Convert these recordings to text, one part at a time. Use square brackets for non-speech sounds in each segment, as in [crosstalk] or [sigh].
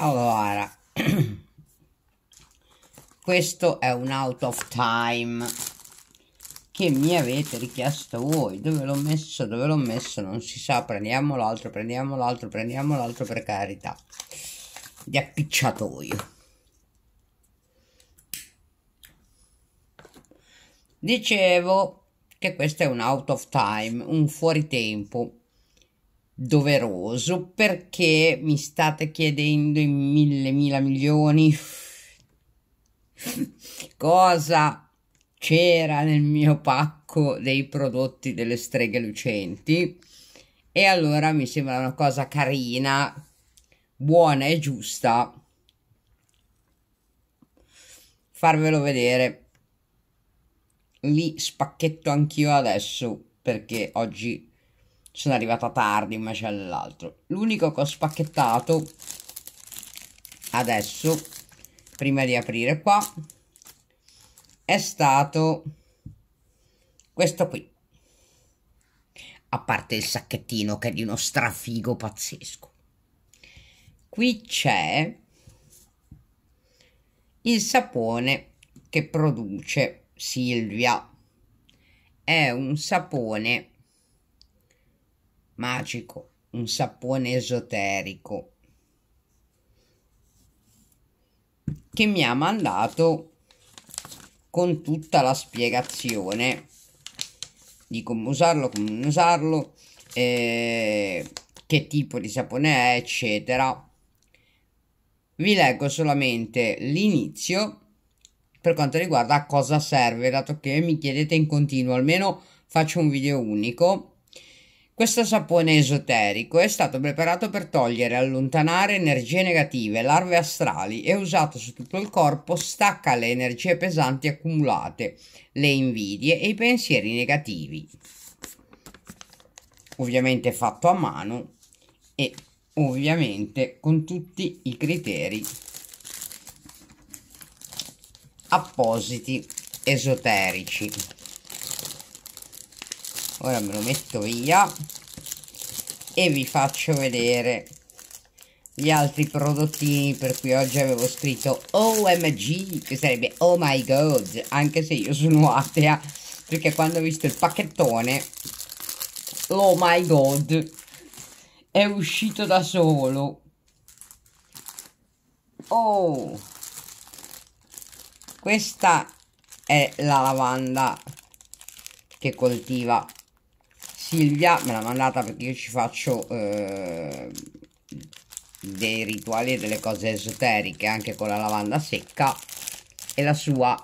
allora [clears throat] questo è un out of time che mi avete richiesto voi dove l'ho messo dove l'ho messo non si sa prendiamo l'altro prendiamo l'altro prendiamo l'altro per carità di appicciatoio dicevo che questo è un out of time un fuori tempo doveroso perché mi state chiedendo in mille mila milioni cosa c'era nel mio pacco dei prodotti delle streghe lucenti e allora mi sembra una cosa carina buona e giusta farvelo vedere li spacchetto anch'io adesso perché oggi sono arrivata tardi un macello all'altro. L'unico che ho spacchettato adesso, prima di aprire qua, è stato questo qui. A parte il sacchettino che è di uno strafigo pazzesco. Qui c'è il sapone che produce Silvia. È un sapone magico, un sapone esoterico che mi ha mandato con tutta la spiegazione di come usarlo, come non usarlo, eh, che tipo di sapone è, eccetera. Vi leggo solamente l'inizio per quanto riguarda a cosa serve, dato che mi chiedete in continuo, almeno faccio un video unico questo sapone esoterico è stato preparato per togliere e allontanare energie negative, larve astrali e usato su tutto il corpo stacca le energie pesanti accumulate, le invidie e i pensieri negativi. Ovviamente fatto a mano e ovviamente con tutti i criteri appositi esoterici ora me lo metto via e vi faccio vedere gli altri prodottini per cui oggi avevo scritto OMG che sarebbe Oh My God anche se io sono atea perché quando ho visto il pacchettone Oh My God è uscito da solo Oh questa è la lavanda che coltiva Silvia me l'ha mandata perché io ci faccio eh, dei rituali e delle cose esoteriche anche con la lavanda secca e la sua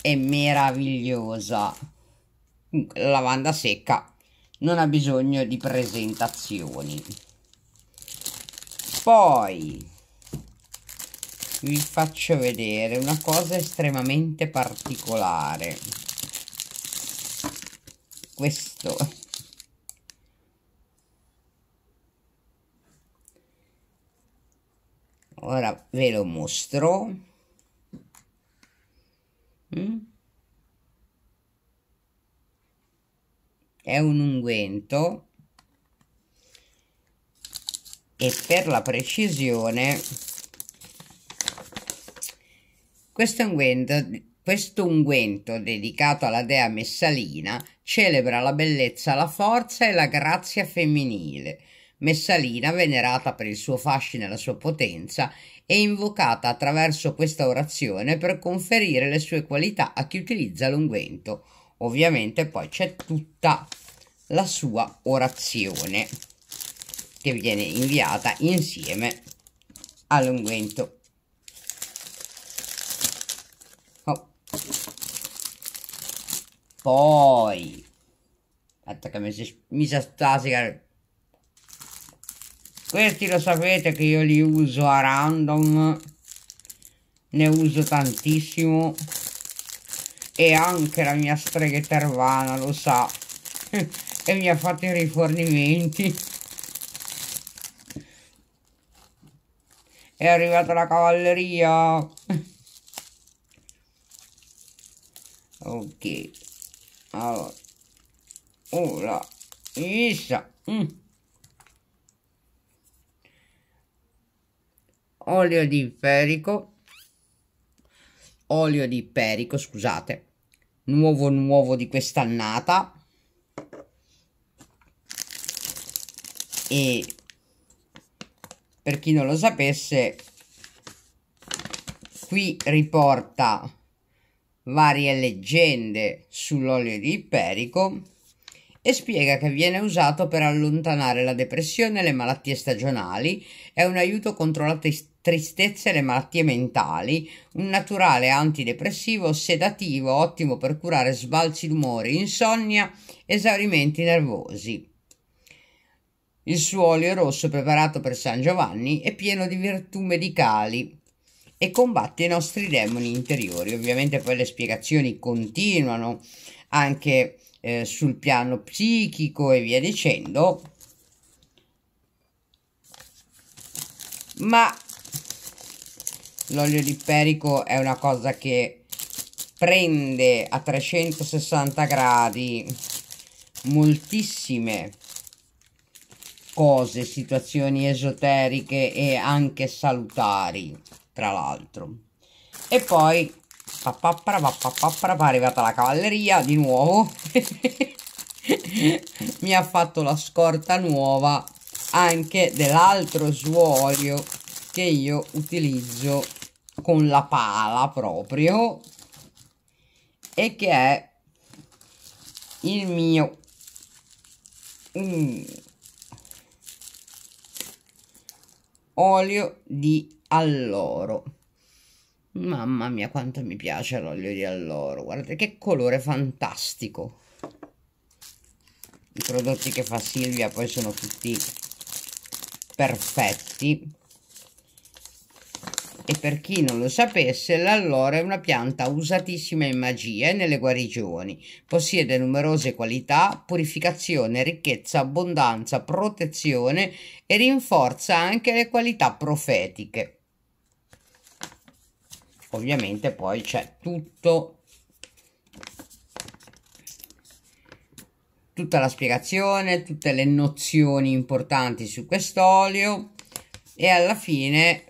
è meravigliosa la lavanda secca non ha bisogno di presentazioni poi vi faccio vedere una cosa estremamente particolare questo ora ve lo mostro mm. è un unguento e per la precisione questo unguento questo unguento, dedicato alla dea Messalina, celebra la bellezza, la forza e la grazia femminile. Messalina, venerata per il suo fascino e la sua potenza, è invocata attraverso questa orazione per conferire le sue qualità a chi utilizza l'unguento. Ovviamente poi c'è tutta la sua orazione che viene inviata insieme all'unguento poi aspetta che mi si, mi si stasica questi lo sapete che io li uso a random ne uso tantissimo e anche la mia streghetta tervana lo sa [laughs] e mi ha fatto i rifornimenti è arrivata la cavalleria [laughs] ok allora. Ora. Mm. Olio di perico, olio di perico, scusate, nuovo nuovo di quest'annata. E per chi non lo sapesse, qui riporta varie leggende sull'olio di iperico e spiega che viene usato per allontanare la depressione e le malattie stagionali, è un aiuto contro la tristezza e le malattie mentali, un naturale antidepressivo sedativo ottimo per curare sbalzi d'umore, insonnia, esaurimenti nervosi. Il suo olio rosso preparato per San Giovanni è pieno di virtù medicali e combatte i nostri demoni interiori. Ovviamente poi le spiegazioni continuano anche eh, sul piano psichico e via dicendo, ma l'olio di perico è una cosa che prende a 360 gradi moltissime cose, situazioni esoteriche e anche salutari tra l'altro e poi è arrivata la cavalleria di nuovo [laughs] mi ha fatto la scorta nuova anche dell'altro suolio che io utilizzo con la pala proprio e che è il mio mm. olio di alloro. Mamma mia, quanto mi piace l'olio di alloro. Guardate che colore fantastico. I prodotti che fa Silvia poi sono tutti perfetti. E per chi non lo sapesse, l'alloro è una pianta usatissima in magia e nelle guarigioni. Possiede numerose qualità, purificazione, ricchezza, abbondanza, protezione e rinforza anche le qualità profetiche ovviamente poi c'è tutto tutta la spiegazione tutte le nozioni importanti su quest'olio e alla fine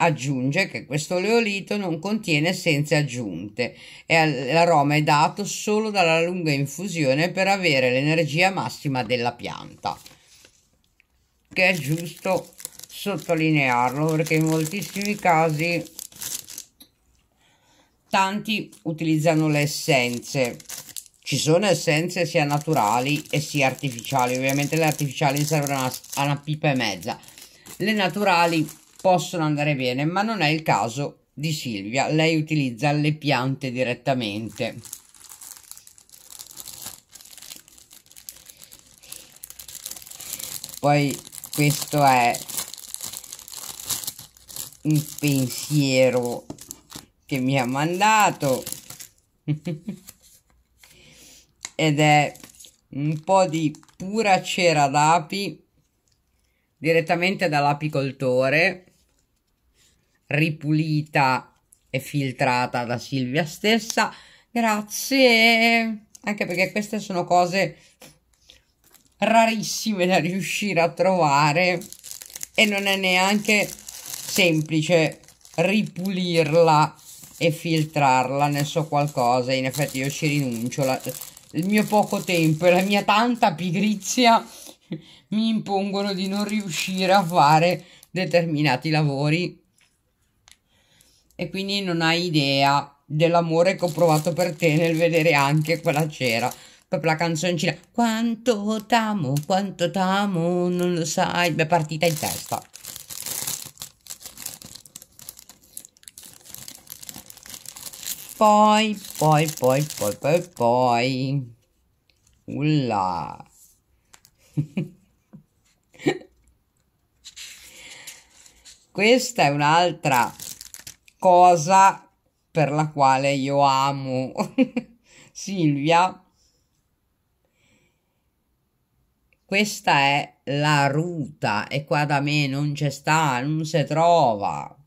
aggiunge che questo oleolito non contiene essenze aggiunte e l'aroma è dato solo dalla lunga infusione per avere l'energia massima della pianta che è giusto sottolinearlo perché in moltissimi casi Tanti utilizzano le essenze. Ci sono essenze sia naturali e sia artificiali. Ovviamente le artificiali servono a una, una pipa e mezza. Le naturali possono andare bene, ma non è il caso di Silvia. Lei utilizza le piante direttamente. Poi questo è un pensiero che mi ha mandato [laughs] ed è un po' di pura cera d'api direttamente dall'apicoltore ripulita e filtrata da Silvia stessa grazie anche perché queste sono cose rarissime da riuscire a trovare e non è neanche semplice ripulirla e filtrarla, ne so qualcosa, in effetti io ci rinuncio, la, il mio poco tempo e la mia tanta pigrizia [laughs] mi impongono di non riuscire a fare determinati lavori e quindi non hai idea dell'amore che ho provato per te nel vedere anche quella cera proprio la canzoncina quanto t'amo quanto t'amo non lo sai mi è partita in testa Poi, poi, poi, poi, poi, poi. Ulla. [laughs] Questa è un'altra cosa per la quale io amo [laughs] Silvia. Questa è la ruta e qua da me non c'è sta, non si trova.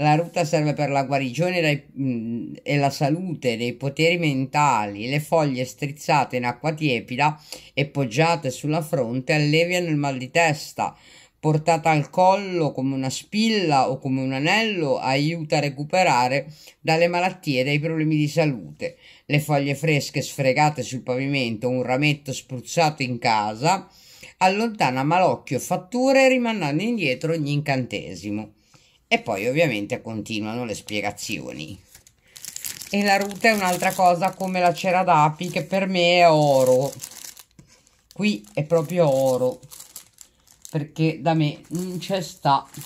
La ruta serve per la guarigione dai, mh, e la salute dei poteri mentali. Le foglie strizzate in acqua tiepida e poggiate sulla fronte alleviano il mal di testa. Portata al collo come una spilla o come un anello aiuta a recuperare dalle malattie e dai problemi di salute. Le foglie fresche sfregate sul pavimento o un rametto spruzzato in casa allontana malocchio, fatture rimandando indietro ogni incantesimo e poi ovviamente continuano le spiegazioni e la ruta è un'altra cosa come la cera d'api che per me è oro qui è proprio oro perché da me non c'è sta [laughs]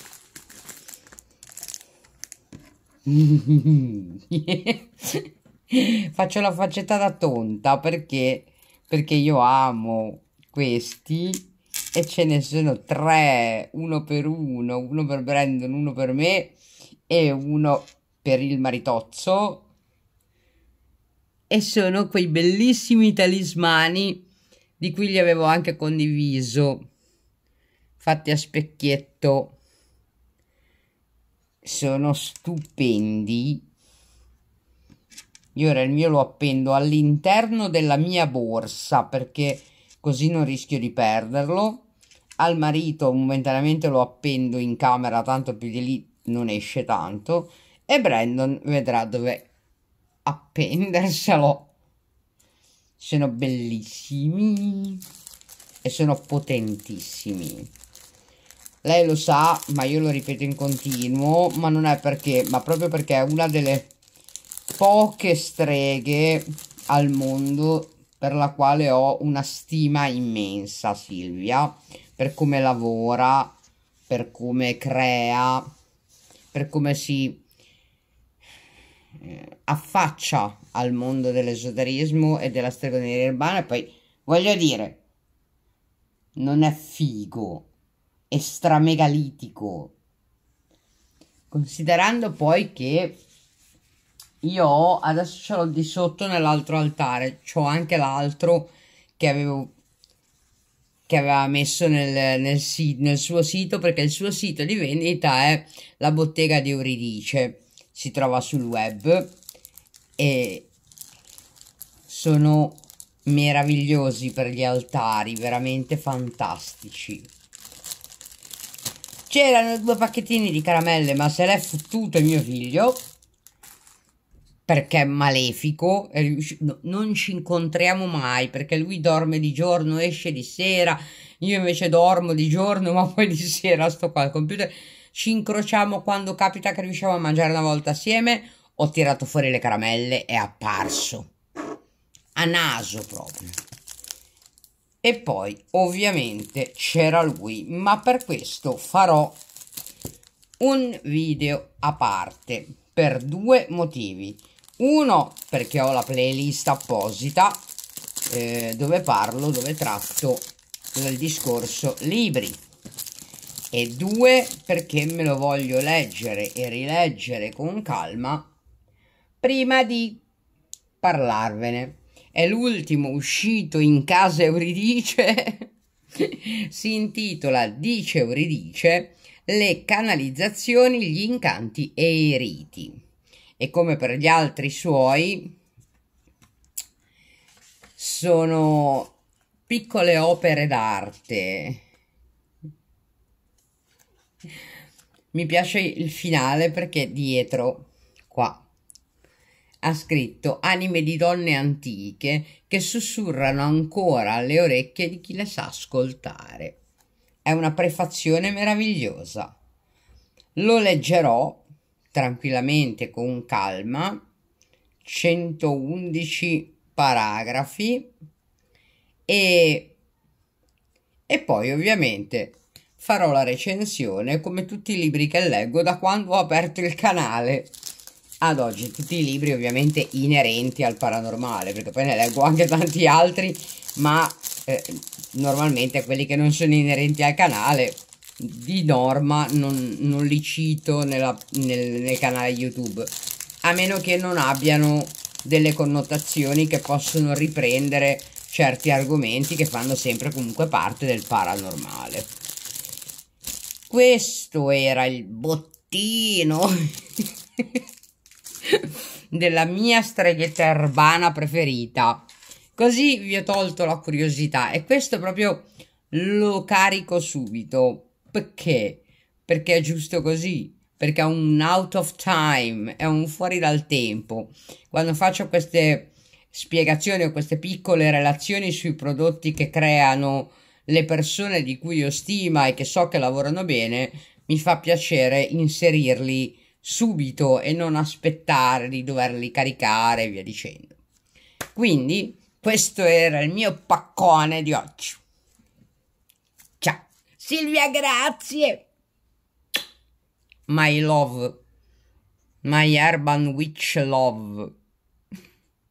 faccio la faccetta da tonta perché perché io amo questi e ce ne sono tre, uno per uno, uno per Brandon, uno per me e uno per il maritozzo. E sono quei bellissimi talismani di cui li avevo anche condiviso, fatti a specchietto. Sono stupendi. Io ora il mio lo appendo all'interno della mia borsa perché così non rischio di perderlo al marito momentaneamente lo appendo in camera, tanto più di lì non esce tanto, e Brandon vedrà dove appenderselo. Sono bellissimi e sono potentissimi. Lei lo sa, ma io lo ripeto in continuo, ma non è perché, ma proprio perché è una delle poche streghe al mondo per la quale ho una stima immensa, Silvia per come lavora, per come crea, per come si eh, affaccia al mondo dell'esoterismo e della stregoneria urbana. E poi, voglio dire, non è figo, è stramegalitico. Considerando poi che io adesso ce l'ho di sotto nell'altro altare, c'ho anche l'altro che avevo che aveva messo nel, nel, nel suo sito perché il suo sito di vendita è la bottega di Euridice, si trova sul web e sono meravigliosi per gli altari, veramente fantastici. C'erano due pacchettini di caramelle, ma se l'è fottuto il mio figlio perché è malefico, non ci incontriamo mai perché lui dorme di giorno, esce di sera, io invece dormo di giorno [laughs] ma poi di sera sto qua al computer, ci incrociamo quando capita che riusciamo a mangiare una volta assieme, ho tirato fuori le caramelle, è apparso, a naso proprio. E poi ovviamente c'era lui, ma per questo farò un video a parte per due motivi uno, perché ho la playlist apposita eh, dove parlo, dove tratto del discorso libri. E due, perché me lo voglio leggere e rileggere con calma prima di parlarvene. È l'ultimo uscito in casa Euridice. [laughs] si intitola Dice Euridice, le canalizzazioni, gli incanti e i riti e come per gli altri suoi sono piccole opere d'arte. Mi piace il finale perché dietro, qua, ha scritto anime di donne antiche che sussurrano ancora alle orecchie di chi le sa ascoltare. È una prefazione meravigliosa. Lo leggerò tranquillamente con calma 111 paragrafi e, e poi ovviamente farò la recensione come tutti i libri che leggo da quando ho aperto il canale ad oggi tutti i libri ovviamente inerenti al paranormale perché poi ne leggo anche tanti altri ma eh, normalmente quelli che non sono inerenti al canale di norma non, non li cito nella, nel, nel canale YouTube, a meno che non abbiano delle connotazioni che possono riprendere certi argomenti che fanno sempre comunque parte del paranormale. Questo era il bottino [laughs] della mia streghetta urbana preferita. Così vi ho tolto la curiosità e questo proprio lo carico subito perché? Perché è giusto così, perché è un out of time, è un fuori dal tempo. Quando faccio queste spiegazioni o queste piccole relazioni sui prodotti che creano le persone di cui io stima e che so che lavorano bene, mi fa piacere inserirli subito e non aspettare di doverli caricare e via dicendo. Quindi questo era il mio paccone di oggi. Silvia, grazie. My love. My urban witch love.